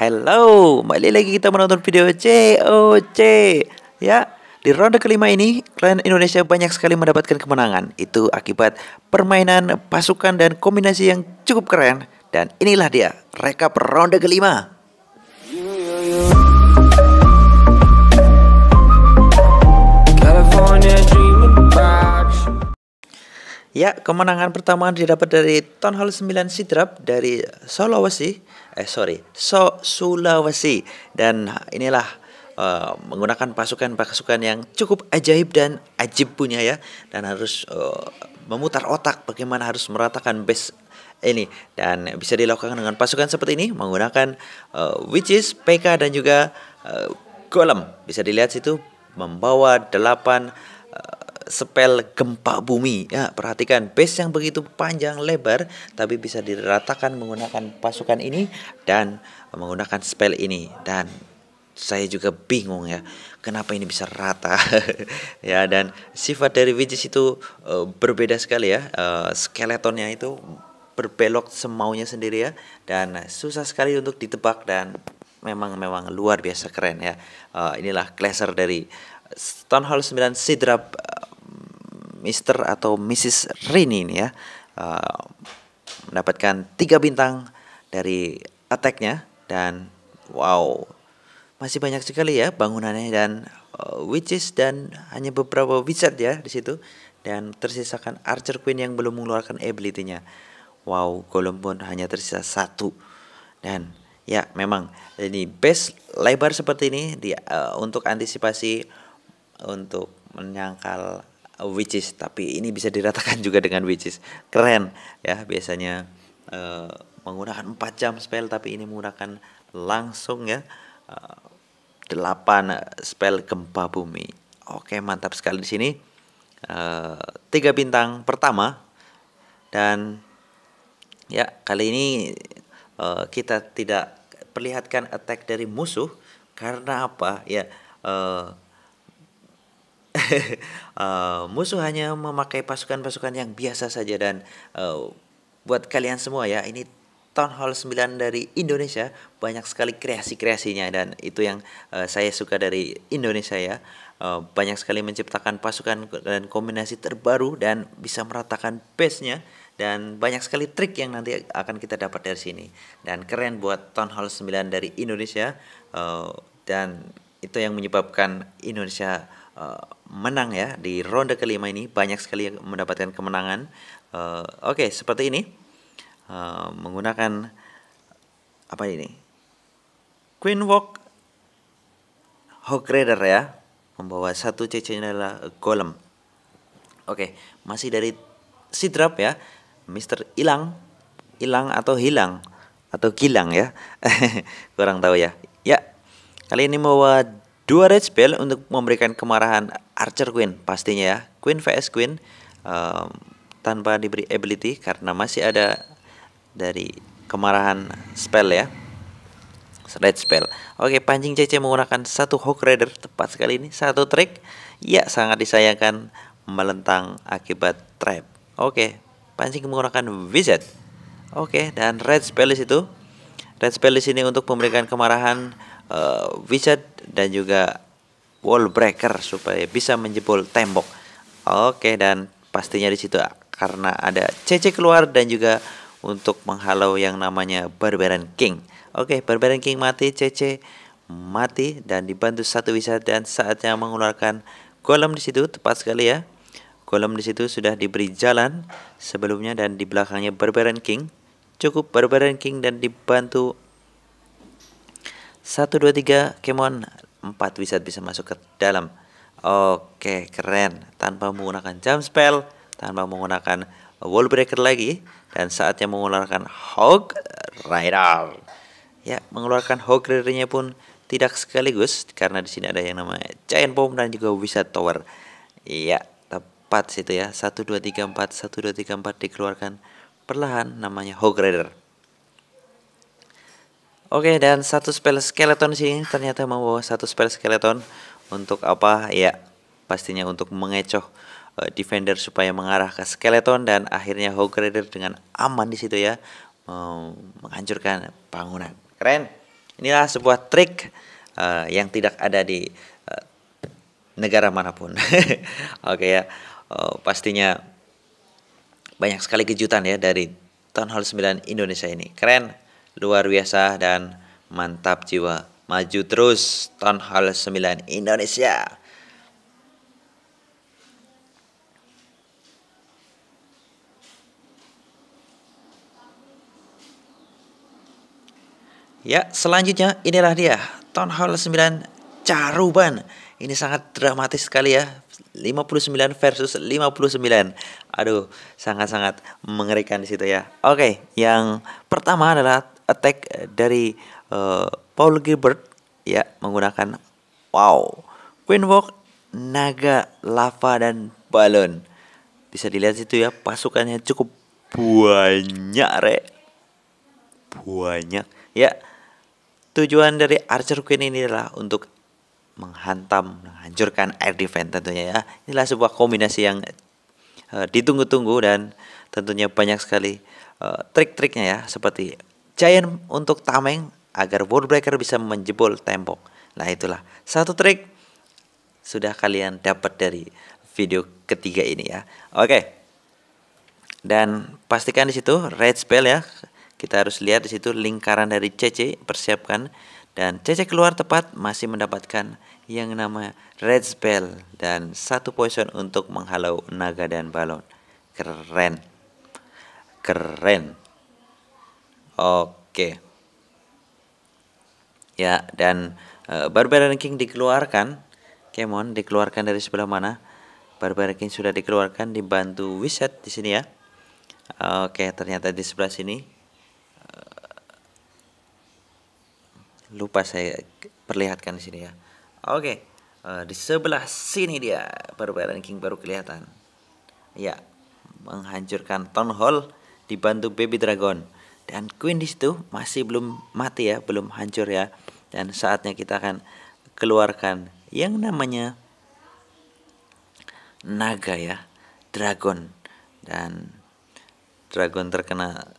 Hello, kembali lagi kita menonton video COC Ya, di ronde kelima ini klien Indonesia banyak sekali mendapatkan kemenangan Itu akibat permainan, pasukan, dan kombinasi yang cukup keren Dan inilah dia, rekap ronde kelima Ya, kemenangan pertama didapat dari Town Hall 9 Sidrap dari Sulawesi eh sorry so Sulawesi dan inilah uh, menggunakan pasukan-pasukan yang cukup ajaib dan ajib punya ya dan harus uh, memutar otak bagaimana harus meratakan base ini dan bisa dilakukan dengan pasukan seperti ini menggunakan uh, eh, witches, PK dan juga uh, golem. Bisa dilihat situ membawa 8 Spell gempa bumi. Ya, perhatikan base yang begitu panjang lebar tapi bisa diratakan menggunakan pasukan ini dan menggunakan spell ini dan saya juga bingung ya kenapa ini bisa rata ya dan sifat dari Witches itu uh, berbeda sekali ya uh, skeletonnya itu berbelok semaunya sendiri ya dan susah sekali untuk ditebak dan memang memang luar biasa keren ya uh, inilah clasher dari Stonehall 9 Sidrap Mr. atau Mrs. Rini ini ya uh, mendapatkan tiga bintang dari attacknya dan wow masih banyak sekali ya bangunannya dan uh, witches dan hanya beberapa wizard ya di situ dan tersisakan Archer Queen yang belum mengeluarkan ability-nya. Wow, Golem pun hanya tersisa satu. Dan ya memang ini base lebar seperti ini di, uh, untuk antisipasi untuk menyangkal Uh, which is tapi ini bisa diratakan juga dengan which is keren ya biasanya uh, menggunakan 4 jam spell tapi ini menggunakan langsung ya uh, 8 spell gempa bumi oke mantap sekali di sini uh, 3 bintang pertama dan ya kali ini uh, kita tidak perlihatkan attack dari musuh karena apa ya uh, Eh, musuh hanya memakai pasukan-pasukan yang biasa saja dan uh, buat kalian semua ya ini Town Hall 9 dari Indonesia banyak sekali kreasi-kreasinya dan itu yang uh, saya suka dari Indonesia ya. Uh, banyak sekali menciptakan pasukan dan kombinasi terbaru dan bisa meratakan base-nya dan banyak sekali trik yang nanti akan kita dapat dari sini. Dan keren buat Town Hall 9 dari Indonesia uh, dan itu yang menyebabkan Indonesia uh, menang ya di ronde kelima ini banyak sekali yang mendapatkan kemenangan. Uh, Oke okay, seperti ini uh, menggunakan apa ini Queen Walk Hawk raider ya membawa satu CC adalah Golem. Oke okay, masih dari Sidrap ya Mister Ilang Ilang atau hilang atau gilang ya kurang tahu ya. Ya kali ini membawa dua red spell untuk memberikan kemarahan Archer Queen pastinya ya. Queen vs Queen um, tanpa diberi ability karena masih ada dari kemarahan spell ya. Red spell. Oke, pancing CC menggunakan satu Hawk Rider tepat sekali ini satu trick. Ya, sangat disayangkan melentang akibat trap. Oke, pancing menggunakan wizard. Oke, dan red spell itu Red spell di sini untuk memberikan kemarahan uh, wizard dan juga wall breaker supaya bisa menjebol tembok. Oke dan pastinya di situ karena ada CC keluar dan juga untuk menghalau yang namanya Barbarian King. Oke, Barbarian King mati, CC mati dan dibantu satu wizard dan saatnya mengeluarkan golem di situ tepat sekali ya. Golem di situ sudah diberi jalan sebelumnya dan di belakangnya Barbarian King. Cukup Barbarian King dan dibantu 1 2 3 Kemon 4 wizard bisa masuk ke dalam Oke keren tanpa menggunakan jump spell tanpa menggunakan wall breaker lagi dan saatnya mengeluarkan hog rider ya mengeluarkan hog ridernya pun tidak sekaligus karena di sini ada yang namanya giant bomb dan juga wizard tower iya tepat situ ya 1 2 3 4 1 2 3 4 dikeluarkan perlahan namanya hog rider Oke, dan satu spell skeleton sih ternyata membawa satu spell skeleton untuk apa? Ya, pastinya untuk mengecoh uh, defender supaya mengarah ke skeleton dan akhirnya Hog Rider dengan aman di situ ya um, menghancurkan bangunan. Keren. Inilah sebuah trik uh, yang tidak ada di uh, negara manapun. Oke okay, ya. Uh, pastinya banyak sekali kejutan ya dari Town Hall 9 Indonesia ini. Keren luar biasa dan mantap jiwa. Maju terus Ton Hall 9 Indonesia. Ya, selanjutnya inilah dia Town Hall 9 Caruban. Ini sangat dramatis sekali ya 59 versus 59. Aduh, sangat-sangat mengerikan di situ ya. Oke, okay, yang pertama adalah attack dari uh, Paul Gilbert ya menggunakan wow, Queen Walk, naga, lava dan balon. Bisa dilihat situ ya, pasukannya cukup banyak, Re. Banyak. Ya. Tujuan dari Archer Queen ini adalah untuk menghantam, menghancurkan air defense tentunya ya. Inilah sebuah kombinasi yang uh, ditunggu-tunggu dan tentunya banyak sekali uh, trik-triknya ya seperti giant untuk tameng agar wall breaker bisa menjebol tembok. Nah, itulah satu trik sudah kalian dapat dari video ketiga ini ya. Oke. Dan pastikan di situ red spell ya. Kita harus lihat di situ lingkaran dari CC persiapkan dan CC keluar tepat masih mendapatkan yang nama Red Spell dan satu poison untuk menghalau naga dan balon. Keren. Keren. Oke. Ya, dan uh, Barbarian King dikeluarkan. Kemon dikeluarkan dari sebelah mana? Barbarian King sudah dikeluarkan dibantu Wizard di sini ya. Oke, ternyata di sebelah sini lupa saya perlihatkan di sini ya. Oke, uh, di sebelah sini dia perbedaan King baru kelihatan. Ya, menghancurkan Town Hall dibantu Baby Dragon dan Queen di situ masih belum mati ya, belum hancur ya. Dan saatnya kita akan keluarkan yang namanya naga ya, dragon dan dragon terkena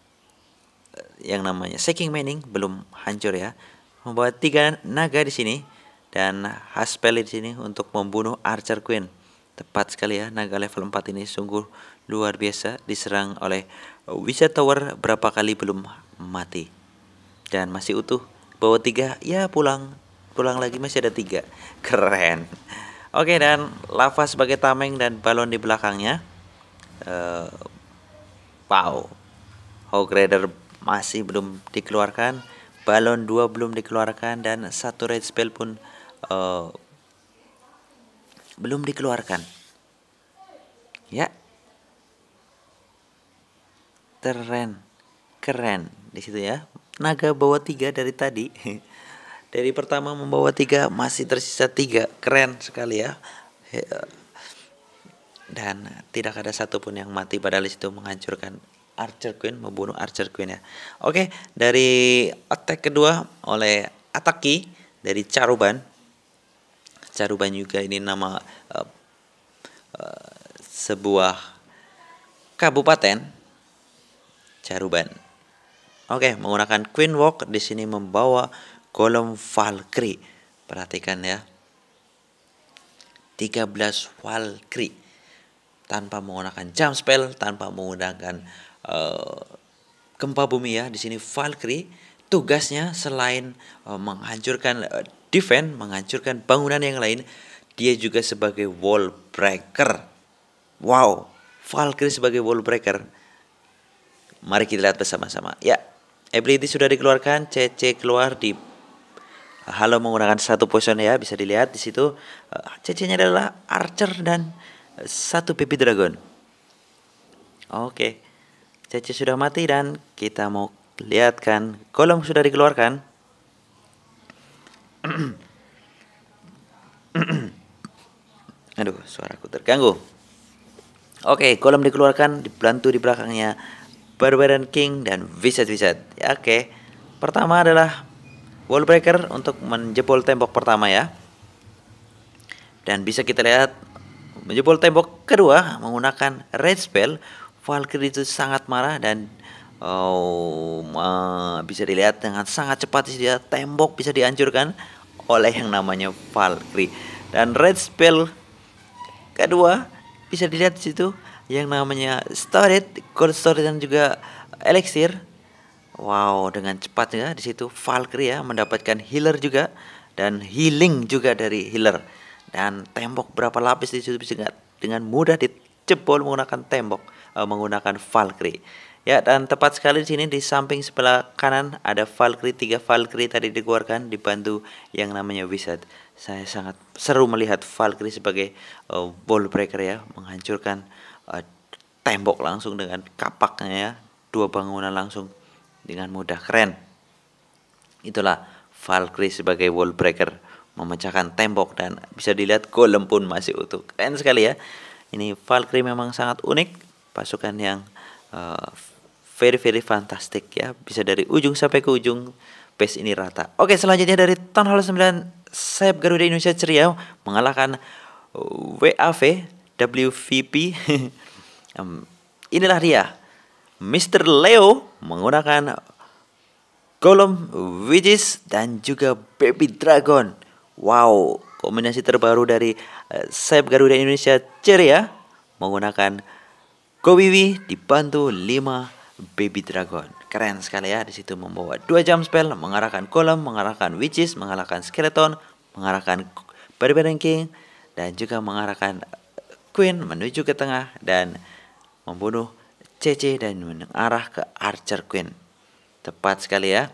eh, yang namanya shaking Manning belum hancur ya membawa tiga naga di sini dan Haspel di sini untuk membunuh Archer Queen. Tepat sekali ya, naga level 4 ini sungguh luar biasa diserang oleh Wizard Tower berapa kali belum mati. Dan masih utuh, bawa tiga, ya pulang. Pulang lagi masih ada tiga. Keren. Oke, dan lava sebagai tameng dan balon di belakangnya. Uh, wow, Hogrider masih belum dikeluarkan balon dua belum dikeluarkan dan satu red spell pun uh, belum dikeluarkan ya keren keren di situ ya naga bawa tiga dari tadi dari pertama membawa tiga masih tersisa tiga keren sekali ya eh, dan tidak ada satupun yang mati padahal itu menghancurkan Archer Queen membunuh Archer Queen ya. Oke, dari attack kedua oleh Ataki dari Caruban. Caruban juga ini nama uh, uh, sebuah kabupaten Caruban. Oke, menggunakan Queen Walk di sini membawa golem Valkyrie. Perhatikan ya. 13 Valkyrie tanpa menggunakan jump spell, tanpa menggunakan Eh, gempa bumi ya di sini Valkyrie tugasnya selain uh, menghancurkan uh, defense, menghancurkan bangunan yang lain, dia juga sebagai wall breaker. Wow, Valkyrie sebagai wall breaker. Mari kita lihat bersama-sama. Ya, ability sudah dikeluarkan, CC keluar di Halo menggunakan satu potion ya, bisa dilihat di situ CC-nya adalah Archer dan satu baby Dragon. Oke. Okay. CC sudah mati dan kita mau lihat kan kolom sudah dikeluarkan. Aduh, suaraku terganggu. Oke, kolom dikeluarkan dibantu di belakangnya Barbarian King dan Wizard-Wizard. Ya, oke. Pertama adalah wallbreaker untuk menjebol tembok pertama ya. Dan bisa kita lihat menjebol tembok kedua menggunakan red spell Valkyrie itu sangat marah dan oh, uh, bisa dilihat dengan sangat cepat dia tembok bisa dihancurkan oleh yang namanya Valkyrie. Dan red spell kedua bisa dilihat di situ yang namanya storage, gold storage dan juga elixir. Wow, dengan cepat ya di situ Valkyrie ya mendapatkan healer juga dan healing juga dari healer. Dan tembok berapa lapis di situ bisa dengan mudah dijebol menggunakan tembok. Eh, menggunakan Valkyrie. Ya, dan tepat sekali di sini di samping sebelah kanan ada Valkyrie, tiga Valkyrie tadi dikeluarkan dibantu yang namanya Wizard. Saya sangat seru melihat Valkyrie sebagai uh, ball breaker ya, menghancurkan uh, tembok langsung dengan kapaknya ya, dua bangunan langsung dengan mudah keren. Itulah Valkyrie sebagai wall breaker, memecahkan tembok dan bisa dilihat golem pun masih utuh. Keren sekali ya. Ini Valkyrie memang sangat unik pasukan yang uh, very very fantastic ya bisa dari ujung sampai ke ujung pace ini rata oke selanjutnya dari tahun halus 9 sayap Garuda Indonesia ceria mengalahkan eh, WAV WVP um, inilah dia Mr. Leo menggunakan Golem, Witches, dan juga Baby Dragon. Wow, kombinasi terbaru dari uh, Sayap Garuda Indonesia Ceria menggunakan Kobiwi dibantu 5 baby dragon. Keren sekali ya di situ membawa dua jam spell mengarahkan kolam, mengarahkan witches, mengarahkan skeleton, mengarahkan barbarian king dan juga mengarahkan uh, queen menuju ke tengah dan membunuh CC dan mengarah ke archer queen. Tepat sekali ya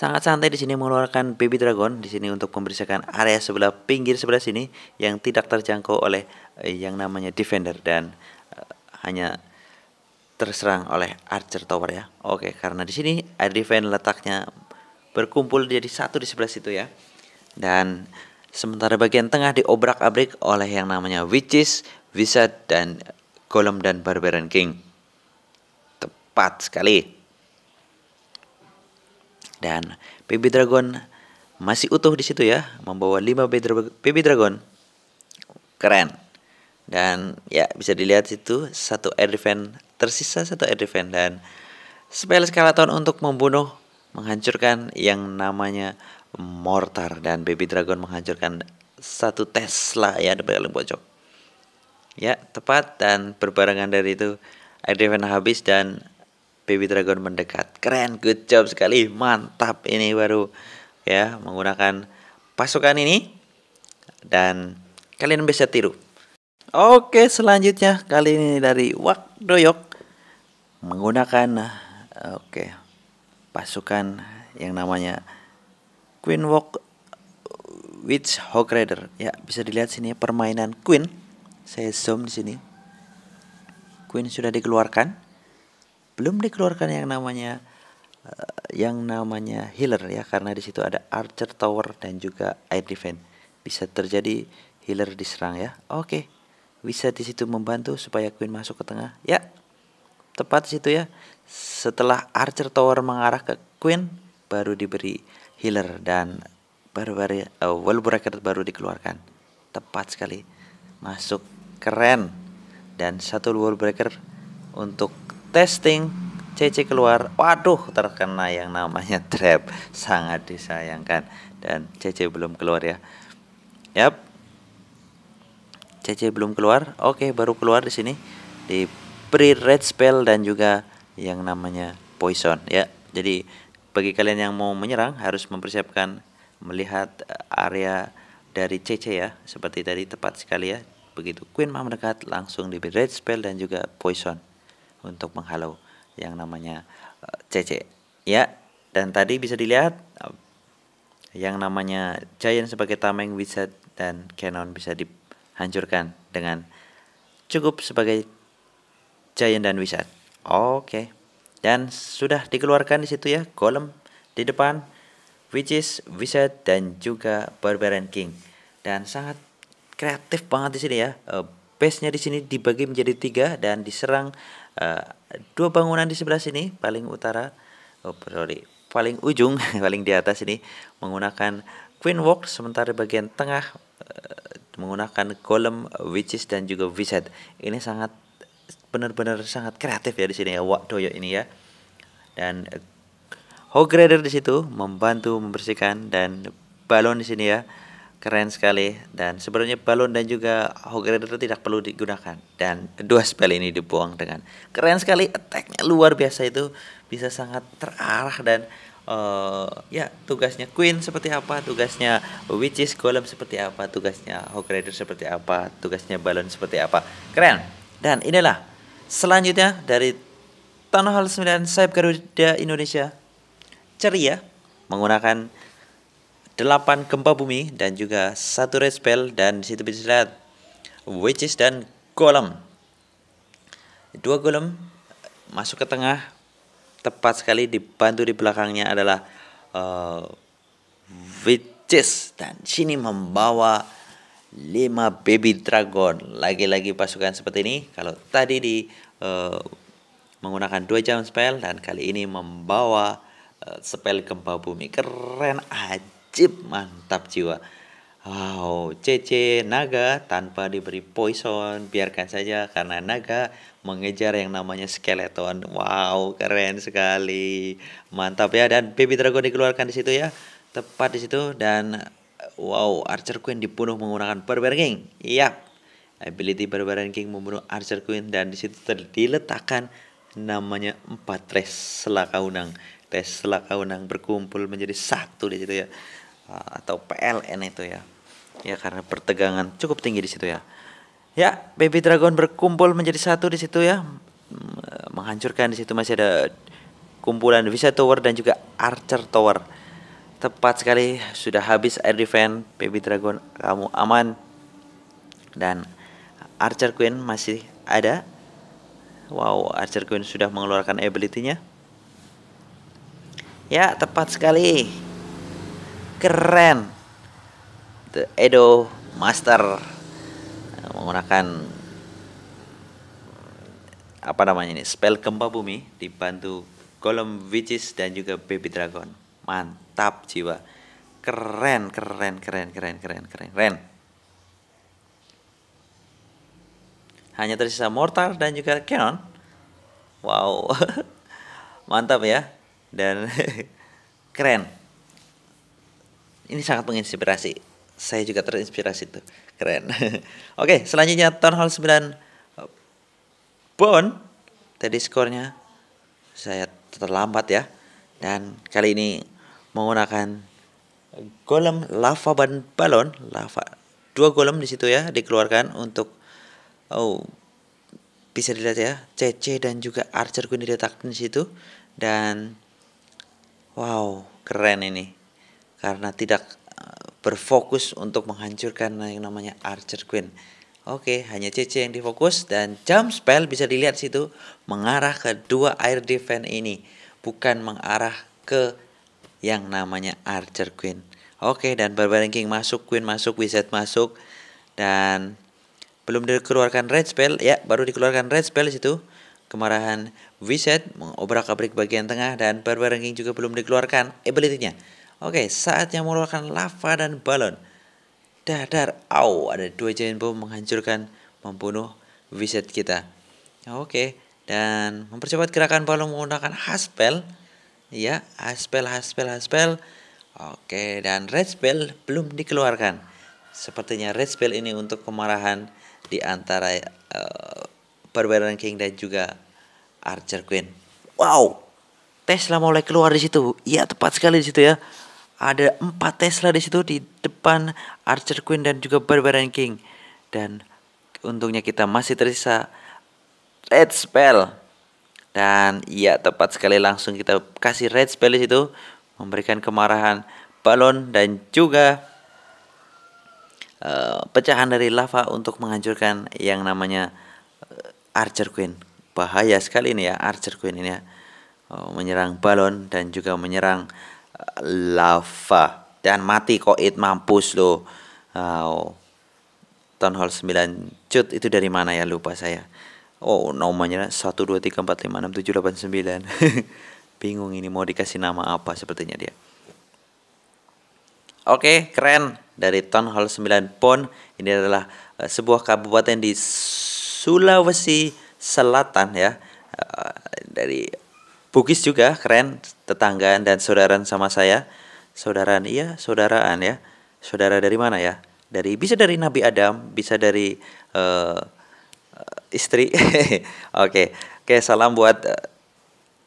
sangat santai di sini mengeluarkan baby dragon di sini untuk membersihkan area sebelah pinggir sebelah sini yang tidak terjangkau oleh eh, yang namanya defender dan eh, hanya terserang oleh archer tower ya. Oke, karena di sini air defense letaknya berkumpul jadi satu di sebelah situ ya. Dan sementara bagian tengah diobrak-abrik oleh yang namanya witches, wizard dan golem dan barbarian king. Tepat sekali dan PB Dragon masih utuh di situ ya, membawa 5 PB Dragon. Keren. Dan ya bisa dilihat situ satu air defense tersisa satu air defense dan spell skeleton untuk membunuh menghancurkan yang namanya mortar dan baby dragon menghancurkan satu Tesla ya di paling pojok. Ya, tepat dan berbarengan dari itu air defense habis dan baby dragon mendekat keren good job sekali mantap ini baru ya menggunakan pasukan ini dan kalian bisa tiru oke selanjutnya kali ini dari Wak Doyok menggunakan oke pasukan yang namanya Queen Walk Witch Hog Rider ya bisa dilihat sini permainan Queen saya zoom di sini Queen sudah dikeluarkan belum dikeluarkan yang namanya uh, yang namanya healer ya karena di situ ada archer tower dan juga air defense bisa terjadi healer diserang ya oke bisa di situ membantu supaya queen masuk ke tengah ya tepat situ ya setelah archer tower mengarah ke queen baru diberi healer dan baru-baru uh, eh, wall bracket baru dikeluarkan tepat sekali masuk keren dan satu wall breaker untuk testing CC keluar waduh terkena yang namanya trap sangat disayangkan dan CC belum keluar ya yap CC belum keluar oke baru keluar di sini di pre red spell dan juga yang namanya poison ya jadi bagi kalian yang mau menyerang harus mempersiapkan melihat eh, area dari CC ya seperti tadi tepat sekali ya begitu Queen mau mendekat langsung di red spell dan juga poison untuk menghalau yang namanya uh, eh, CC ya dan tadi bisa dilihat eh, yang namanya Giant sebagai tameng wizard dan Canon bisa dihancurkan dengan cukup sebagai Giant dan wizard oke okay. dan sudah dikeluarkan di situ ya golem di depan which is wizard dan juga barbarian king dan sangat kreatif banget di sini ya eh, base nya di sini dibagi menjadi tiga dan diserang Eh, dua bangunan di sebelah sini paling utara oh sorry paling ujung paling di atas ini menggunakan Queen Walk sementara bagian tengah uh, menggunakan kolom Witches dan juga Wizard ini sangat benar-benar sangat kreatif ya di sini ya Wak Doyo ini ya dan uh, eh, Hograder di situ membantu membersihkan dan balon di sini ya keren sekali dan sebenarnya balon dan juga itu tidak perlu digunakan dan dua spell ini dibuang dengan keren sekali attacknya luar biasa itu bisa sangat terarah dan uh, ya tugasnya Queen seperti apa tugasnya Witches Golem seperti apa tugasnya Hogrider seperti apa tugasnya balon seperti apa keren dan inilah selanjutnya dari Tanah Hal 9 Saib Garuda Indonesia ceria menggunakan 8 gempa bumi dan juga satu red spell dan situ bisa lihat witches dan golem. Dua golem masuk ke tengah tepat sekali dibantu di belakangnya adalah uh, witches dan sini membawa 5 baby dragon. Lagi-lagi pasukan seperti ini kalau tadi di uh, menggunakan dua jam spell dan kali ini membawa uh, spell gempa bumi keren aja Cip, mantap jiwa. Wow, CC naga tanpa diberi poison, biarkan saja karena naga mengejar yang namanya skeleton. Wow, keren sekali. Mantap ya dan baby dragon dikeluarkan di situ ya. Tepat di situ dan wow, Archer Queen dibunuh menggunakan Barbarian King. Iya. Ability Barbarian King membunuh Archer Queen dan di situ diletakkan namanya empat tres selaka unang. Tes selaka unang berkumpul menjadi satu di situ ya atau PLN itu ya. Ya karena pertegangan cukup tinggi di situ ya. Ya, baby dragon berkumpul menjadi satu di situ ya. Menghancurkan di situ masih ada kumpulan Visa Tower dan juga Archer Tower. Tepat sekali sudah habis air defense baby dragon kamu aman. Dan Archer Queen masih ada. Wow, Archer Queen sudah mengeluarkan ability-nya. Ya, tepat sekali keren The Edo Master eh, menggunakan mm, apa namanya ini spell gempa bumi dibantu golem witches dan juga baby dragon mantap jiwa keren keren keren keren keren keren keren hanya tersisa mortar dan juga cannon. Wow, mantap ya dan keren ini sangat menginspirasi. Saya juga terinspirasi tuh. Keren. Oke, selanjutnya Town Hall 9 eh, Bon tadi skornya saya terlambat ya dan kali ini menggunakan golem lava ban balon lava dua golem di situ ya dikeluarkan untuk oh bisa dilihat ya CC dan juga archer queen diletakkan di situ dan wow keren ini karena tidak eh, berfokus untuk menghancurkan yang namanya Archer Queen. Oke, hanya CC yang difokus dan jump spell bisa dilihat situ mengarah ke dua air defense ini, bukan mengarah ke yang namanya Archer Queen. Oke, dan Barbarian King masuk, Queen masuk, Wizard masuk dan belum dikeluarkan red spell ya, baru dikeluarkan red spell di situ. Kemarahan Wizard mengobrak-abrik bagian tengah dan Barbarian King juga belum dikeluarkan ability-nya. Oke, saatnya mengeluarkan lava dan balon. Dadar, au, ada dua giant bomb menghancurkan, membunuh wizard kita. Oke, dan mempercepat gerakan balon menggunakan haspel. Ya, haspel, haspel, haspel. Oke, dan red spell belum dikeluarkan. Sepertinya red spell ini untuk kemarahan di antara uh, Barbarian King dan juga Archer Queen. Wow, Tesla mulai keluar di situ. Iya, tepat sekali di situ ya ada empat Tesla di situ di depan Archer Queen dan juga Barbarian King dan untungnya kita masih tersisa red spell dan iya tepat sekali langsung kita kasih red spell di situ memberikan kemarahan balon dan juga uh, pecahan dari lava untuk menghancurkan yang namanya eh, Archer Queen bahaya sekali ini ya Archer Queen ini ya uh, menyerang balon dan juga menyerang lava dan mati koit mampus lo wow. Town Hall 9 cut itu dari mana ya lupa saya oh namanya satu dua tiga empat lima enam tujuh delapan sembilan, bingung ini mau dikasih nama apa sepertinya dia oke keren dari Town Hall 9 Pon ini adalah eh, sebuah kabupaten di Sulawesi Selatan ya eh, dari Bugis juga keren, tetanggaan dan saudaraan sama saya. Saudaraan iya, saudaraan ya. Saudara dari mana ya? Dari bisa dari Nabi Adam, bisa dari uh, istri. Oke. Oke, okay. salam buat eh,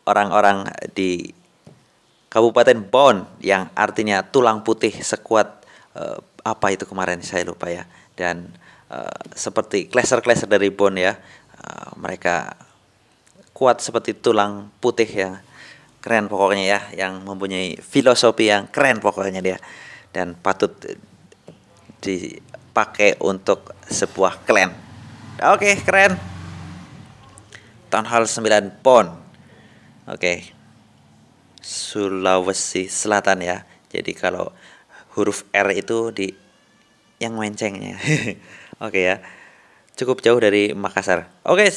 orang-orang uh, di Kabupaten Bon yang artinya tulang putih sekuat uh, apa itu kemarin saya lupa ya. Dan uh, seperti klaser-klaser dari Bon ya. Uh, mereka kuat seperti tulang putih ya keren pokoknya ya yang mempunyai filosofi yang keren pokoknya dia dan patut dipakai untuk sebuah klan oke okay, keren Town Hall 9 Pon oke okay. Sulawesi Selatan ya jadi kalau huruf R itu di yang mencengnya oke okay, ya cukup jauh dari Makassar oke okay.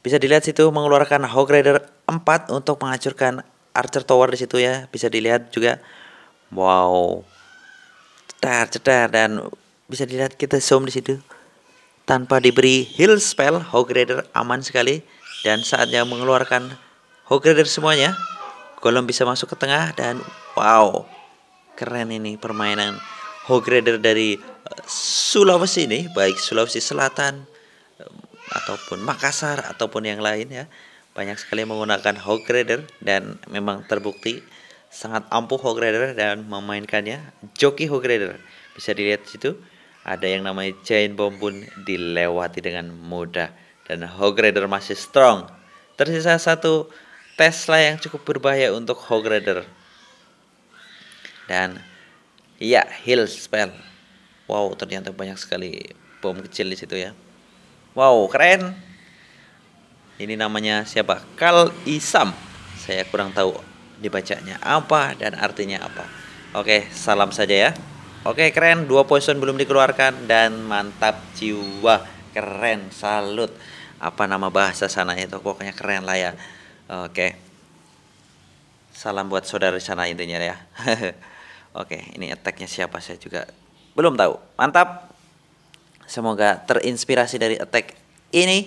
Bisa dilihat situ mengeluarkan hograder Rider 4 untuk menghancurkan Archer Tower di situ ya. Bisa dilihat juga. Wow. Cetar, cetar dan bisa dilihat kita zoom di situ. Tanpa diberi heal spell, hograder Rider aman sekali dan saatnya mengeluarkan hograder Rider semuanya. Golem bisa masuk ke tengah dan wow. Keren ini permainan hograder Rider dari Sulawesi ini, baik Sulawesi Selatan ataupun Makassar ataupun yang lain ya banyak sekali menggunakan hog rider dan memang terbukti sangat ampuh hog rider dan memainkannya joki hog rider bisa dilihat di situ ada yang namanya chain bomb pun dilewati dengan mudah dan hog rider masih strong tersisa satu Tesla yang cukup berbahaya untuk hog rider dan ya hill spell wow ternyata banyak sekali bom kecil di situ ya Wow, keren. Ini namanya siapa? Kal Isam. Saya kurang tahu dibacanya apa dan artinya apa. Oke, salam saja ya. Oke, keren. Dua poison belum dikeluarkan dan mantap jiwa. Keren, salut. Apa nama bahasa sana itu? Pokoknya keren lah ya. Oke. Salam buat saudara di sana intinya ya. Oke, ini attacknya siapa saya juga belum tahu. Mantap. Semoga terinspirasi dari attack ini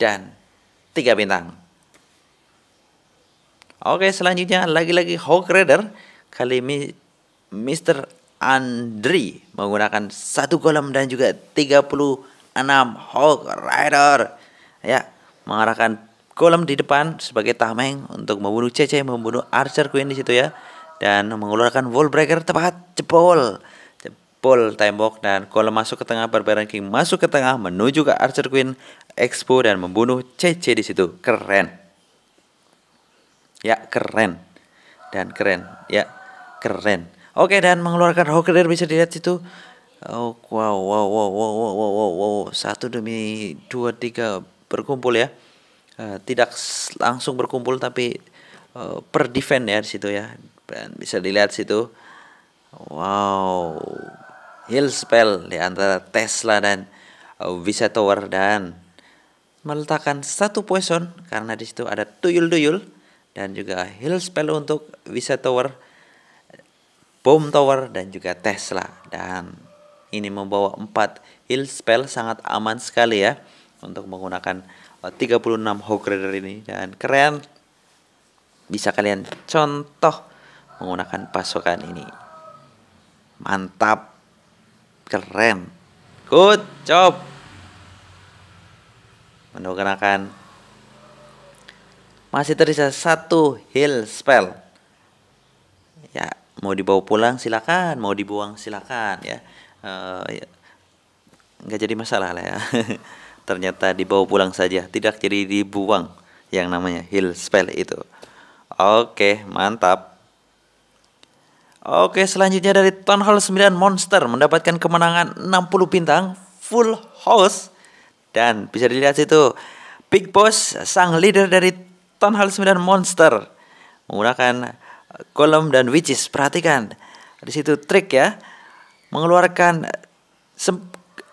dan tiga bintang. Oke, selanjutnya lagi-lagi Hawk Raider kali ini Mr. Andri menggunakan satu kolam dan juga 36 Hawk Rider ya mengarahkan kolam di depan sebagai tameng untuk membunuh Cece membunuh Archer Queen di situ ya dan mengeluarkan wall breaker tepat jebol pole tembok dan Cole masuk ke tengah Barbarian King masuk ke tengah menuju ke Archer Queen Expo dan membunuh CC di situ. Keren. Ya, keren. Dan keren. Ya, keren. Oke, dan mengeluarkan Hawker bisa dilihat situ. Oh, wow, wow, wow, wow, wow, wow, wow, wow. Satu demi dua, tiga berkumpul ya. Uh, tidak langsung berkumpul tapi uh, per defend ya di situ ya. Dan bisa dilihat situ. Wow hill spell di antara Tesla dan uh, Visa Tower dan meletakkan satu poison karena di situ ada tuyul-tuyul dan juga hill spell untuk Visa Tower, Bomb Tower dan juga Tesla dan ini membawa empat 4 spell sangat aman sekali ya untuk menggunakan 36 hog Rider ini dan keren bisa kalian contoh menggunakan pasokan ini. Mantap keren good job mendongkrakan masih tersisa satu heal spell ya mau dibawa pulang silakan mau dibuang silakan ya, eh, ya nggak uh, jadi masalah lah ya ternyata dibawa pulang saja tidak jadi dibuang yang namanya heal spell itu oke mantap Oke, selanjutnya dari Town Hall 9 Monster mendapatkan kemenangan 60 bintang, full house dan bisa dilihat situ Big Boss sang leader dari Town Hall 9 Monster menggunakan kolom dan witches. Perhatikan di situ trik ya. Mengeluarkan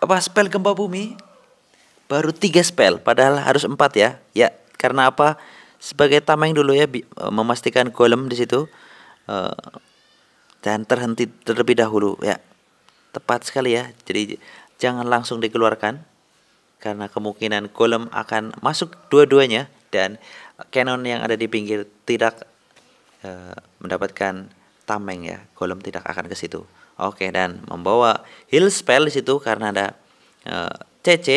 apa spell gempa bumi baru tiga spell padahal harus empat ya. Ya, karena apa? Sebagai tameng dulu ya memastikan kolom di situ. Uh, dan terhenti terlebih dahulu ya. Tepat sekali ya. Jadi jangan langsung dikeluarkan karena kemungkinan golem akan masuk dua-duanya dan cannon yang ada di pinggir tidak e, mendapatkan tameng ya. Golem tidak akan ke situ. Oke dan membawa heal spell di situ karena ada e, eh, CC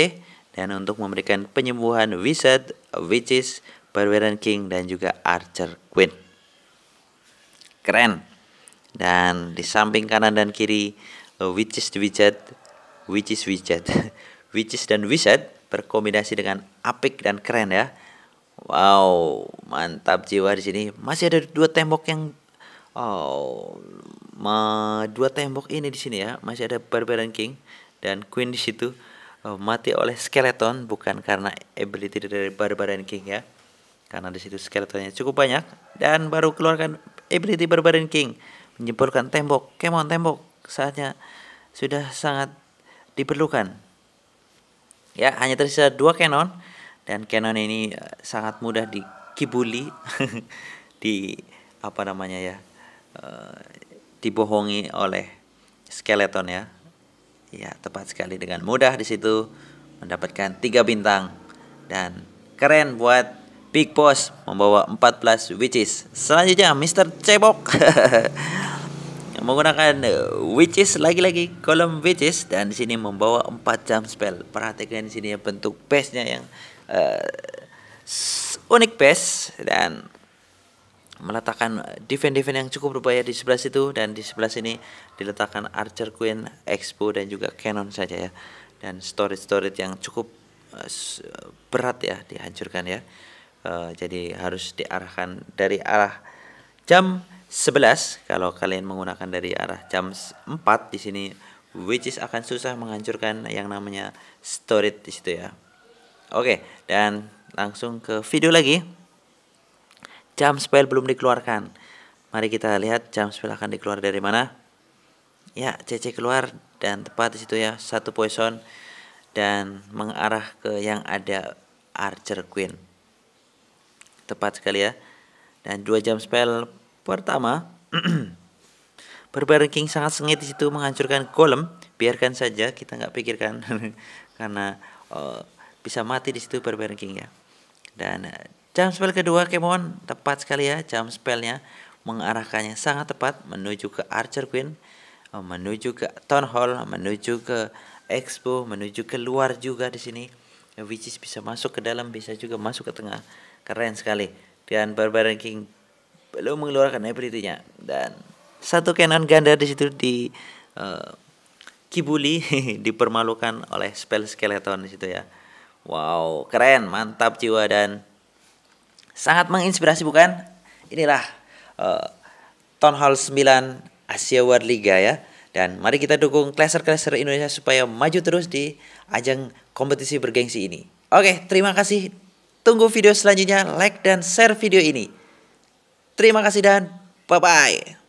dan untuk memberikan penyembuhan wizard, witches, barbarian king dan juga archer queen. Keren dan di samping kanan dan kiri uh, which is widget which is widget which is dan widget berkombinasi dengan apik dan keren ya wow mantap jiwa di sini masih ada dua tembok yang oh ma, dua tembok ini di sini ya masih ada barbarian king dan queen di situ oh, mati oleh skeleton bukan karena ability dari barbarian king ya karena di situ skeletonnya cukup banyak dan baru keluarkan ability barbarian king menjeburkan tembok, kemon tembok, saatnya sudah sangat diperlukan. Ya, hanya tersisa dua Canon dan Canon ini eh, sangat mudah dikibuli di apa namanya ya eh, dibohongi oleh skeleton ya ya tepat sekali dengan mudah di situ mendapatkan tiga bintang dan keren buat Big Boss membawa 14 witches selanjutnya Mr. Cebok menggunakan uh, witches lagi-lagi kolom witches dan di sini membawa 4 jam spell. Perhatikan di sini ya, bentuk base-nya yang uh, unik base dan meletakkan defend defense yang cukup berbahaya di sebelah situ dan di sebelah sini diletakkan Archer Queen, Expo dan juga Cannon saja ya. Dan storage-storage yang cukup uh, berat ya dihancurkan ya. Uh, jadi harus diarahkan dari arah jam 11 kalau kalian menggunakan dari arah jam 4 di sini which is akan susah menghancurkan yang namanya storage di situ ya. Oke, dan langsung ke video lagi. Jam spell belum dikeluarkan. Mari kita lihat jam spell akan dikeluar dari mana. Ya, CC keluar dan tepat di situ ya, satu poison dan mengarah ke yang ada Archer Queen. Tepat sekali ya. Dan dua jam spell Pertama, Barbar King sangat sengit di situ menghancurkan golem. Biarkan saja kita nggak pikirkan karena uh, bisa mati di situ Barbar King ya. Dan eh, jam spell kedua Kemon tepat sekali ya jam spellnya mengarahkannya sangat tepat menuju ke Archer Queen, eh, menuju ke Town Hall, menuju ke Expo, menuju ke luar juga di sini. Which is bisa masuk ke dalam, bisa juga masuk ke tengah. Keren sekali. Dan barbar King belum mengeluarkan hybridnya dan satu Canon ganda di situ di uh, kibuli dipermalukan oleh spell skeleton di situ ya. Wow, keren, mantap jiwa dan sangat menginspirasi bukan? Inilah uh, Town Hall 9 Asia World Liga ya. Dan mari kita dukung klaser-klaser Indonesia supaya maju terus di ajang kompetisi bergengsi ini. Oke, terima kasih. Tunggu video selanjutnya, like dan share video ini. Terima kasih dan bye-bye.